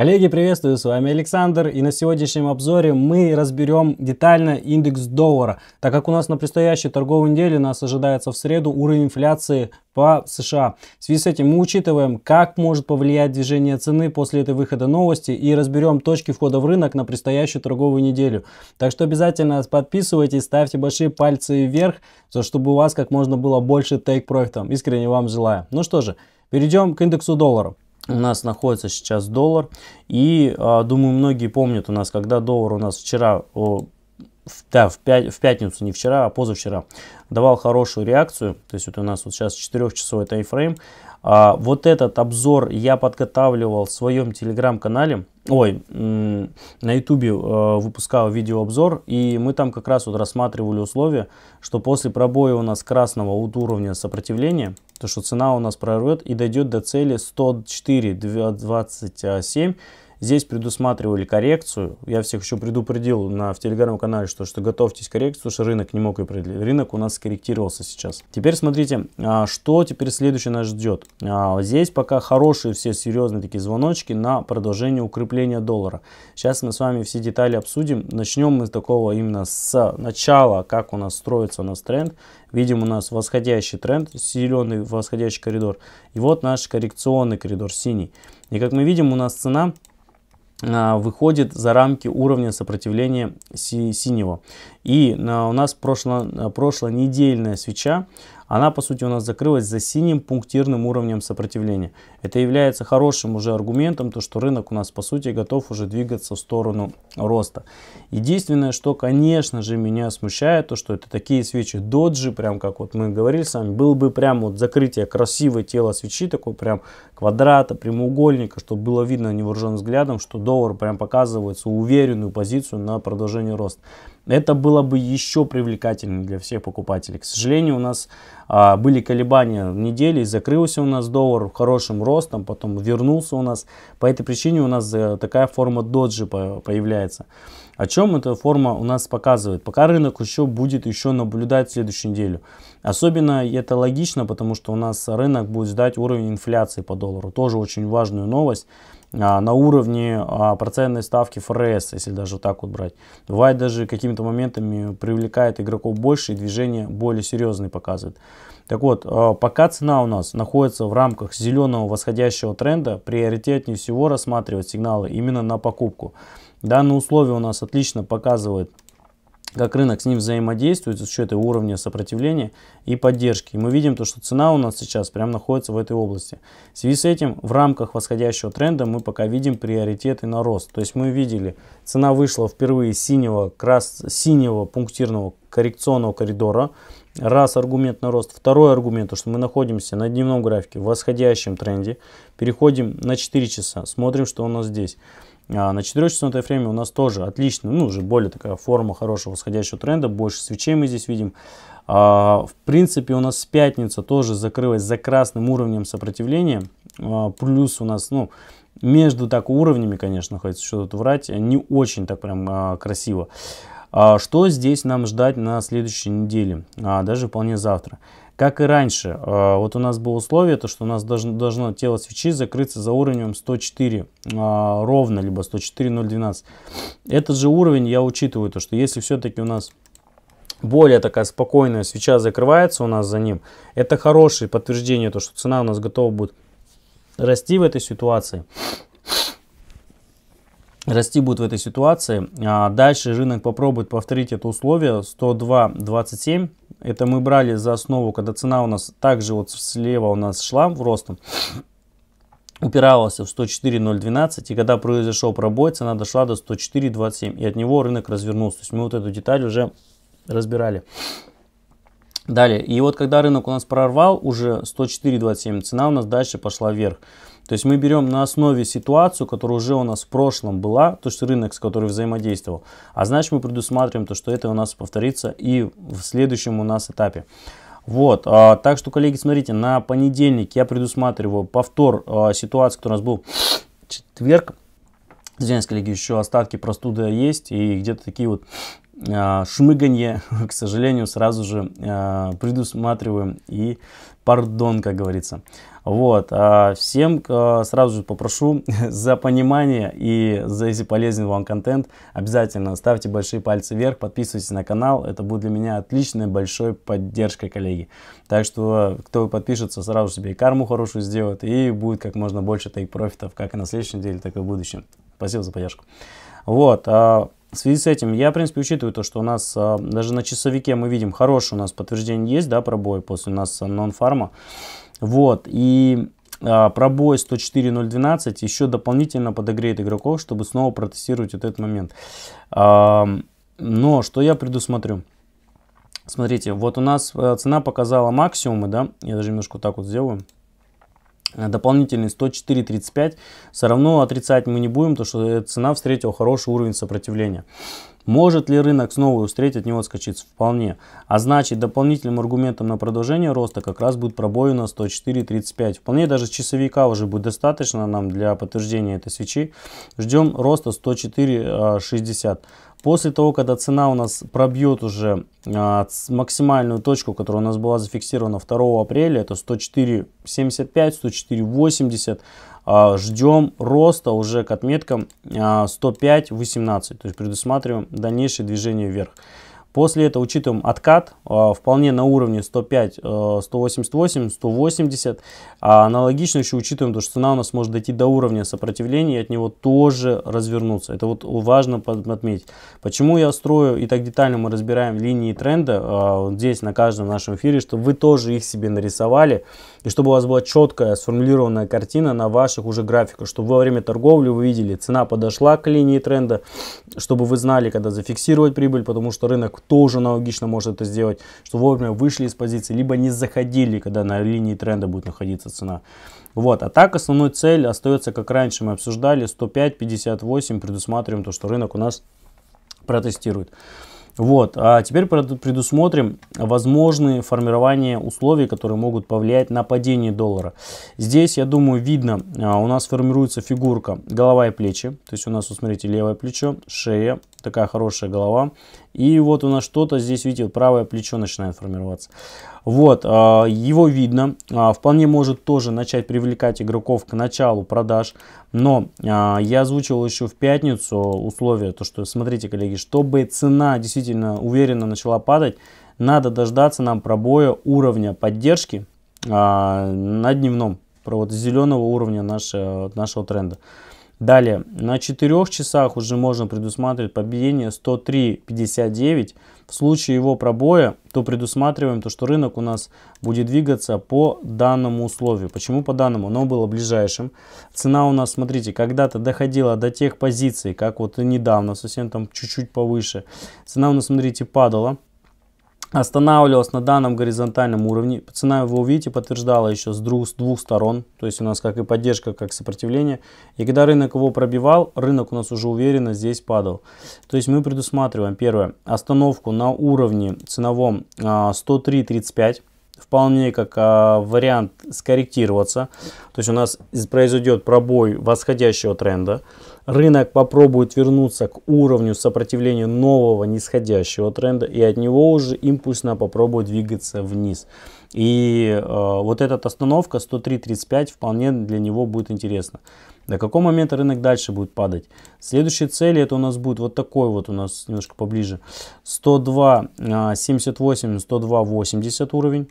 Коллеги, приветствую, с вами Александр, и на сегодняшнем обзоре мы разберем детально индекс доллара, так как у нас на предстоящей торговой неделе нас ожидается в среду уровень инфляции по США. В связи с этим мы учитываем, как может повлиять движение цены после этой выхода новости и разберем точки входа в рынок на предстоящую торговую неделю. Так что обязательно подписывайтесь, ставьте большие пальцы вверх, чтобы у вас как можно было больше тейк-профита. Искренне вам желаю. Ну что же, перейдем к индексу доллара у нас находится сейчас доллар. И, а, думаю, многие помнят у нас, когда доллар у нас вчера, да, в, пят, в пятницу, не вчера, а позавчера, давал хорошую реакцию. То есть вот у нас вот сейчас 4-часовой таймфрейм. А, вот этот обзор я подготавливал в своем телеграм-канале. Ой, на ютубе э, выпускал видеообзор. И мы там как раз вот рассматривали условия, что после пробоя у нас красного вот уровня сопротивления, то, что цена у нас прорвет и дойдет до цели 104,27 Здесь предусматривали коррекцию. Я всех еще предупредил на, в телеграм-канале, что, что готовьтесь к коррекции, потому что рынок не мог и определить. Рынок у нас скорректировался сейчас. Теперь смотрите, а, что теперь следующее нас ждет. А, здесь пока хорошие все серьезные такие звоночки на продолжение укрепления доллара. Сейчас мы с вами все детали обсудим. Начнем мы с такого именно с начала, как у нас строится у нас тренд. Видим у нас восходящий тренд, зеленый восходящий коридор. И вот наш коррекционный коридор синий. И как мы видим, у нас цена а, выходит за рамки уровня сопротивления си синего. И а, у нас прошло, а, прошлонедельная свеча она по сути у нас закрылась за синим пунктирным уровнем сопротивления. Это является хорошим уже аргументом, то что рынок у нас по сути готов уже двигаться в сторону роста. Единственное, что конечно же меня смущает, то что это такие свечи доджи, прям как вот мы говорили с вами, было бы прям вот закрытие красивое тело свечи, такой прям квадрата, прямоугольника, чтобы было видно невооруженным взглядом, что доллар прям показывает свою уверенную позицию на продолжение роста это было бы еще привлекательнее для всех покупателей. К сожалению, у нас а, были колебания недели, закрылся у нас доллар хорошим ростом, потом вернулся у нас. По этой причине у нас э, такая форма доджи появляется. О чем эта форма у нас показывает? Пока рынок еще будет еще наблюдать следующую неделю. Особенно это логично, потому что у нас рынок будет ждать уровень инфляции по доллару. Тоже очень важную новость. А, на уровне а, процентной ставки ФРС, если даже вот так вот брать. Бывает даже какими-то моментами привлекает игроков больше и движение более серьезные показывает. Так вот, а, пока цена у нас находится в рамках зеленого восходящего тренда, приоритетнее всего рассматривать сигналы именно на покупку. Данные условия у нас отлично показывают как рынок с ним взаимодействует за счет уровня сопротивления и поддержки. И мы видим то, что цена у нас сейчас прямо находится в этой области. В связи с этим в рамках восходящего тренда мы пока видим приоритеты на рост. То есть мы видели, цена вышла впервые с синего, крас, синего пунктирного коррекционного коридора. Раз аргумент на рост. Второй аргумент, то, что мы находимся на дневном графике в восходящем тренде. Переходим на 4 часа, смотрим, что у нас здесь. А, на 4-часовом таймфрейме у нас тоже отлично, ну, уже более такая форма хорошего восходящего тренда, больше свечей мы здесь видим. А, в принципе, у нас пятница тоже закрылась за красным уровнем сопротивления. А, плюс у нас, ну, между так уровнями, конечно, хочется что-то врать, не очень так прям красиво. Что здесь нам ждать на следующей неделе, даже вполне завтра? Как и раньше, а, вот у нас было условие, то, что у нас должно, должно тело свечи закрыться за уровнем 104 а, ровно, либо 104.012. Этот же уровень я учитываю, то, что если все-таки у нас более такая спокойная свеча закрывается у нас за ним, это хорошее подтверждение, то, что цена у нас готова будет расти в этой ситуации расти будет в этой ситуации. А дальше рынок попробует повторить это условие 102.27. Это мы брали за основу, когда цена у нас также вот слева у нас шла в ростом. Упиралась в 104.012, и когда произошел пробой, цена дошла до 104.27, и от него рынок развернулся. То есть мы вот эту деталь уже разбирали. Далее, и вот когда рынок у нас прорвал уже 104.27, цена у нас дальше пошла вверх. То есть мы берем на основе ситуацию, которая уже у нас в прошлом была, то есть рынок, с которым взаимодействовал. А значит мы предусматриваем то, что это у нас повторится и в следующем у нас этапе. Вот, а, так что, коллеги, смотрите, на понедельник я предусматриваю повтор а, ситуации, которая у нас был четверг. Извиняюсь, коллеги, еще остатки простуды есть и где-то такие вот а, шмыганье, к сожалению, сразу же а, предусматриваем и пардон, как говорится. Вот, а, всем сразу же попрошу за понимание и за если полезен вам контент, обязательно ставьте большие пальцы вверх, подписывайтесь на канал, это будет для меня отличной большой поддержкой, коллеги. Так что, кто подпишется, сразу себе и карму хорошую сделает, и будет как можно больше тейк-профитов, как и на следующей неделе, так и в будущем. Спасибо за поддержку. Вот, в связи с этим я, в принципе, учитываю то, что у нас а, даже на часовике мы видим, хорошее у нас подтверждение есть, да, пробой после у нас а, нон-фарма. Вот, и а, пробой 104.012 еще дополнительно подогреет игроков, чтобы снова протестировать вот этот момент. А, но что я предусмотрю? Смотрите, вот у нас а, цена показала максимумы, да, я даже немножко так вот сделаю дополнительный 104.35, все равно отрицать мы не будем, то, что э, цена встретила хороший уровень сопротивления. Может ли рынок снова устреть, от него отскочиться? Вполне. А значит, дополнительным аргументом на продолжение роста как раз будет пробой пробоина 104.35. Вполне даже часовика уже будет достаточно нам для подтверждения этой свечи. Ждем роста 104.60. После того, когда цена у нас пробьет уже а, максимальную точку, которая у нас была зафиксирована 2 апреля, это 104.75, 104.80, а, ждем роста уже к отметкам а, 105.18, то есть предусматриваем дальнейшее движение вверх. После этого учитываем откат, а, вполне на уровне 105, 188, 180. Аналогично еще учитываем то, что цена у нас может дойти до уровня сопротивления и от него тоже развернуться. Это вот важно отметить. Почему я строю и так детально мы разбираем линии тренда а, здесь на каждом нашем эфире, чтобы вы тоже их себе нарисовали и чтобы у вас была четкая сформулированная картина на ваших уже графиках, чтобы во время торговли вы видели, цена подошла к линии тренда, чтобы вы знали, когда зафиксировать прибыль, потому что рынок тоже аналогично может это сделать, что вовремя вышли из позиции, либо не заходили, когда на линии тренда будет находиться цена. Вот, а так основной цель остается, как раньше мы обсуждали, 105-58, предусматриваем то, что рынок у нас протестирует. Вот, а теперь предусмотрим возможные формирование условий, которые могут повлиять на падение доллара. Здесь, я думаю, видно, а, у нас формируется фигурка голова и плечи. То есть у нас, вот смотрите, левое плечо, шея, такая хорошая голова. И вот у нас что-то здесь, видите, правое плечо начинает формироваться. Вот, а, его видно. А, вполне может тоже начать привлекать игроков к началу продаж. Но а, я озвучивал еще в пятницу условия, то что, смотрите, коллеги, чтобы цена действительно уверенно начала падать, надо дождаться нам пробоя уровня поддержки на дневном, про вот зеленого уровня нашего, э, нашего тренда. Далее, на 4 часах уже можно предусматривать побиение 103.59. В случае его пробоя, то предусматриваем то, что рынок у нас будет двигаться по данному условию. Почему по данному? Оно было ближайшим. Цена у нас, смотрите, когда-то доходила до тех позиций, как вот недавно, совсем там чуть-чуть повыше. Цена у нас, смотрите, падала останавливалась на данном горизонтальном уровне. Цена, вы увидите, подтверждала еще с двух, с двух сторон. То есть у нас как и поддержка, как сопротивление. И когда рынок его пробивал, рынок у нас уже уверенно здесь падал. То есть мы предусматриваем, первое, остановку на уровне ценовом 103.35. А, вполне как а, вариант скорректироваться. То есть у нас произойдет пробой восходящего тренда. Рынок попробует вернуться к уровню сопротивления нового нисходящего тренда и от него уже импульсно попробует двигаться вниз. И э, вот эта остановка 103.35 вполне для него будет интересна. До какого момента рынок дальше будет падать? Следующие цели это у нас будет вот такой вот у нас немножко поближе. 102.78, 102.80 а, уровень.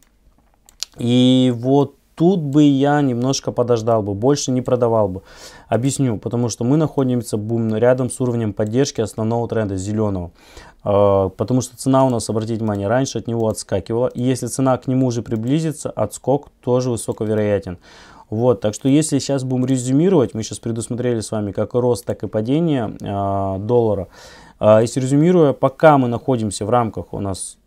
И вот тут бы я немножко подождал бы, больше не продавал бы. Объясню, потому что мы находимся бум, рядом с уровнем поддержки основного тренда зеленого. Э, потому что цена у нас, обратите внимание, раньше от него отскакивала. И если цена к нему уже приблизится, отскок тоже высоковероятен. Вот, так что если сейчас будем резюмировать, мы сейчас предусмотрели с вами как рост, так и падение э, доллара. А, если резюмируя, пока мы находимся в рамках у нас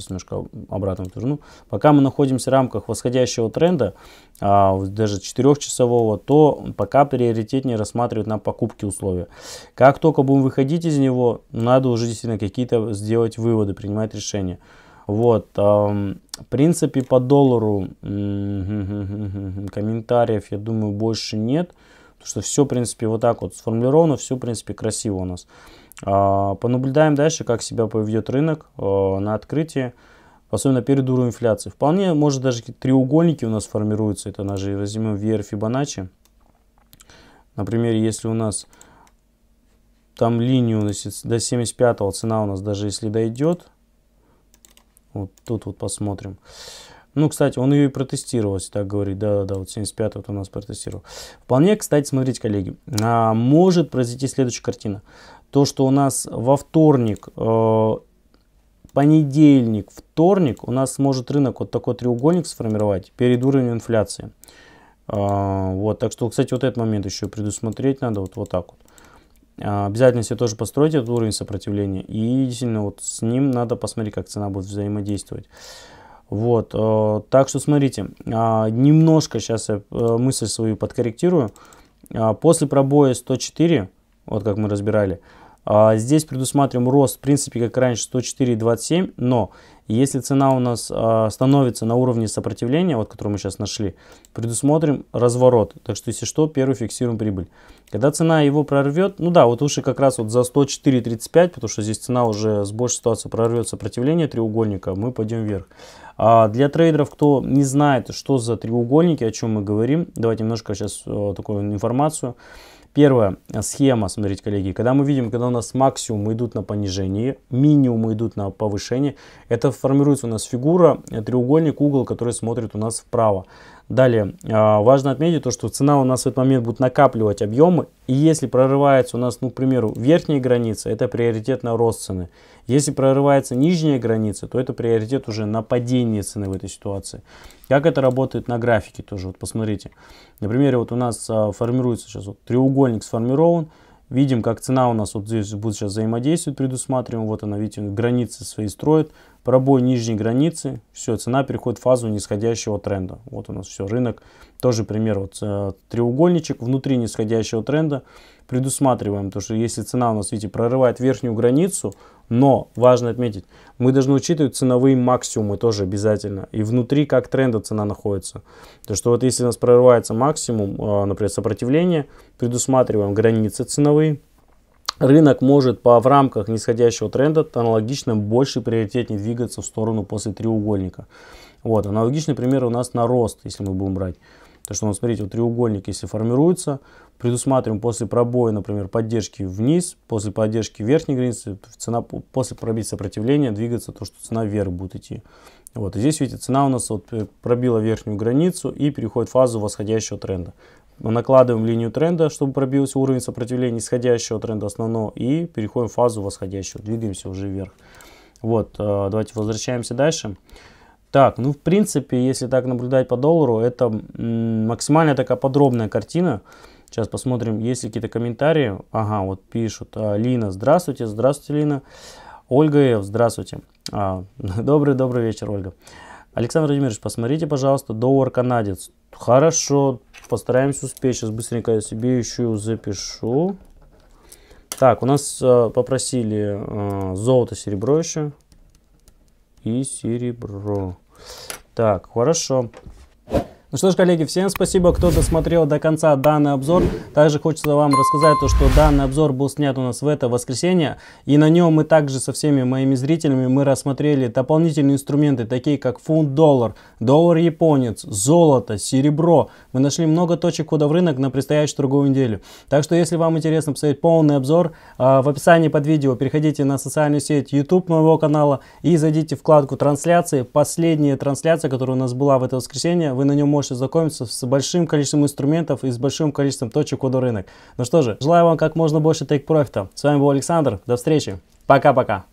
сейчас немножко обратно верну, пока мы находимся в рамках восходящего тренда, а, даже 4-часового, то пока приоритетнее рассматривать на покупки условия. Как только будем выходить из него, надо уже действительно какие-то сделать выводы, принимать решения. Вот, в принципе, по доллару комментариев, я думаю, больше нет. Потому что все, в принципе, вот так вот сформулировано, все, в принципе, красиво у нас. А, понаблюдаем дальше, как себя поведет рынок а, на открытии, особенно перед уровнем инфляции. Вполне, может, даже треугольники у нас формируются. Это даже возьмем VR Fibonacci. Например, если у нас там линию до 75 цена у нас даже если дойдет, вот тут вот посмотрим. Ну, кстати, он ее и протестировал, так говорит. Да, да, вот 75 вот у нас протестировал. Вполне, кстати, смотрите, коллеги, а, может произойти следующая картина. То, что у нас во вторник, э, понедельник, вторник, у нас может рынок вот такой треугольник сформировать перед уровнем инфляции. А, вот, так что, кстати, вот этот момент еще предусмотреть надо вот, вот так вот. А, обязательно себе тоже построить этот уровень сопротивления. И действительно, вот с ним надо посмотреть, как цена будет взаимодействовать. Вот, э, так что смотрите, а, немножко сейчас я э, мысль свою подкорректирую. А, после пробоя 104, вот как мы разбирали, а, здесь предусматриваем рост, в принципе, как раньше, 104,27, но если цена у нас а, становится на уровне сопротивления, вот который мы сейчас нашли, предусмотрим разворот. Так что, если что, первый фиксируем прибыль. Когда цена его прорвет, ну да, вот выше как раз вот за 104,35, потому что здесь цена уже с большей ситуации прорвет сопротивление треугольника, мы пойдем вверх. А для трейдеров, кто не знает, что за треугольники, о чем мы говорим, давайте немножко сейчас э, такую информацию. Первая схема, смотрите, коллеги, когда мы видим, когда у нас максимум идут на понижение, минимум идут на повышение, это формируется у нас фигура, э, треугольник, угол, который смотрит у нас вправо. Далее, а, важно отметить то, что цена у нас в этот момент будет накапливать объемы, и если прорывается у нас, ну, к примеру, верхняя граница, это приоритет на рост цены. Если прорывается нижняя граница, то это приоритет уже на падение цены в этой ситуации. Как это работает на графике тоже, вот посмотрите. Например, вот у нас а, формируется сейчас вот треугольник сформирован, Видим, как цена у нас вот здесь будет сейчас взаимодействовать, предусматриваем. Вот она, видите, границы свои строит. Пробой нижней границы, все, цена переходит в фазу нисходящего тренда. Вот у нас все, рынок, тоже пример, вот э, треугольничек внутри нисходящего тренда. Предусматриваем, то что если цена у нас, видите, прорывает верхнюю границу, но важно отметить, мы должны учитывать ценовые максимумы тоже обязательно. И внутри как тренда цена находится. То что вот если у нас прорывается максимум, а, например, сопротивление, предусматриваем границы ценовые, рынок может по в рамках нисходящего тренда аналогично больше приоритетнее двигаться в сторону после треугольника. Вот, аналогичный пример у нас на рост, если мы будем брать. То, что, вот ну, смотрите, вот треугольник, если формируется, предусматриваем после пробоя, например, поддержки вниз, после поддержки верхней границы, цена, после пробить сопротивление двигаться то, что цена вверх будет идти. Вот, и здесь, видите, цена у нас вот э, пробила верхнюю границу и переходит в фазу восходящего тренда. Мы накладываем линию тренда, чтобы пробился уровень сопротивления исходящего тренда основного и переходим в фазу восходящего, двигаемся уже вверх. Вот, э, давайте возвращаемся дальше. Дальше. Так, ну в принципе, если так наблюдать по доллару, это максимально такая подробная картина. Сейчас посмотрим, есть ли какие-то комментарии. Ага, вот пишут. А, Лина, здравствуйте, здравствуйте, Лина. Ольга Ев, здравствуйте. Добрый-добрый а, вечер, Ольга. Александр Владимирович, посмотрите, пожалуйста, доллар канадец. Хорошо, постараемся успеть. Сейчас быстренько я себе еще запишу. Так, у нас э, попросили э, золото, серебро еще и серебро. Так, хорошо. Ну что ж, коллеги, всем спасибо, кто досмотрел до конца данный обзор. Также хочется вам рассказать, то, что данный обзор был снят у нас в это воскресенье. И на нем мы также со всеми моими зрителями мы рассмотрели дополнительные инструменты, такие как фунт-доллар, доллар-японец, золото, серебро. Мы нашли много точек куда в рынок на предстоящую торговую неделю. Так что, если вам интересно посмотреть полный обзор, а, в описании под видео переходите на социальную сеть YouTube моего канала и зайдите в вкладку трансляции. Последняя трансляция, которая у нас была в это воскресенье, вы на нем можете можете знакомиться с большим количеством инструментов и с большим количеством точек удар рынок. Ну что же, желаю вам как можно больше тейк профита. С вами был Александр. До встречи. Пока-пока.